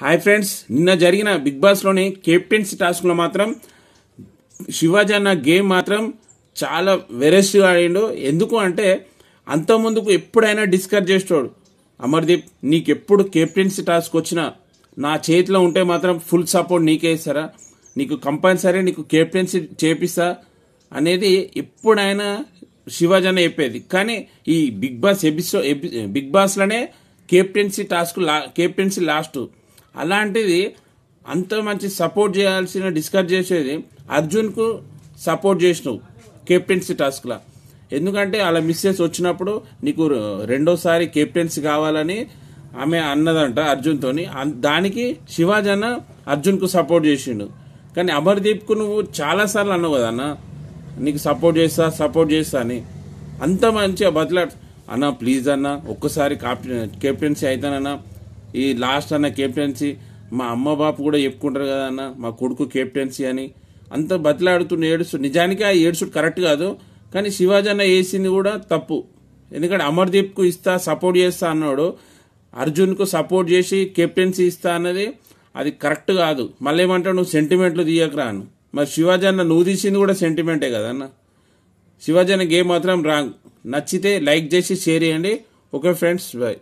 hi friends నిన్న జరిగిన big లోని కెప్టెన్స్ టాస్క్లో మాత్రం శివాజీ అన్న గేమ్ మాత్రం చాలా వెరెస్ట్గా ఆడిండు ఎందుకు అంటే అంత ముందుకు ఎప్పుడైనా డిస్కస్ చేసేవాడు అమర్దీప్ నీకు ఎప్పుడు కెప్టెన్సీ టాస్క్ వచ్చినా నా చేతిలో ఉంటే మాత్రం ఫుల్ సపోర్ట్ నీకే ఇస్తారా నీకు కంపల్సరీ నీకు కెప్టెన్సీ చేపిస్తా అనేది ఎప్పుడైనా శివాజీ అన్న చెప్పేది కానీ ఈ బిగ్ బాస్ ఎపిసోడ్ బిగ్ బాస్లోనే కెప్టెన్సీ టాస్క్ లా కెప్టెన్సీ లాస్ట్ అలాంటిది అంత మంచి సపోర్ట్ చేయాల్సిన డిస్కస్ చేసేది అర్జున్కు సపోర్ట్ చేసినావు కెప్టెన్సీ టాస్క్లా ఎందుకంటే అలా మిస్సెస్ వచ్చినప్పుడు నీకు రెండోసారి కెప్టెన్సీ కావాలని ఆమె అన్నదంట అర్జున్తోని దానికి శివాజీ అన్న అర్జున్కు సపోర్ట్ చేసిండు కానీ అమర్దీప్కు నువ్వు చాలాసార్లు అన్నావు కదా అన్న నీకు సపోర్ట్ చేస్తా సపోర్ట్ చేస్తా అని అంత మంచిగా బదిలాడు అన్న ప్లీజ్ అన్న ఒక్కసారి కాప్ కెప్టెన్సీ అవుతానన్నా ఈ లాస్ట్ అన్న కెప్టెన్సీ మా అమ్మ బాపు కూడా చెప్పుకుంటారు కదా అన్న మా కొడుకు కెప్టెన్సీ అని అంత బతిలాడుతున్న ఏడుస్తు నిజానికి ఆ ఏడుసుడు కరెక్ట్ కాదు కానీ శివాజీ అన్న వేసింది కూడా తప్పు ఎందుకంటే అమర్దీప్కు ఇస్తా సపోర్ట్ చేస్తా అన్నాడు అర్జున్కు సపోర్ట్ చేసి కెప్టెన్సీ ఇస్తా అన్నది అది కరెక్ట్ కాదు మళ్ళీ ఏమంటావు నువ్వు సెంటిమెంట్లు తీయకరా అను మరి శివాజీ అన్న నువ్వు తీసింది కూడా సెంటిమెంటే అన్న శివాజీ అన్న గేమ్ మాత్రం రాంగ్ నచ్చితే లైక్ చేసి షేర్ చేయండి ఓకే ఫ్రెండ్స్ బాయ్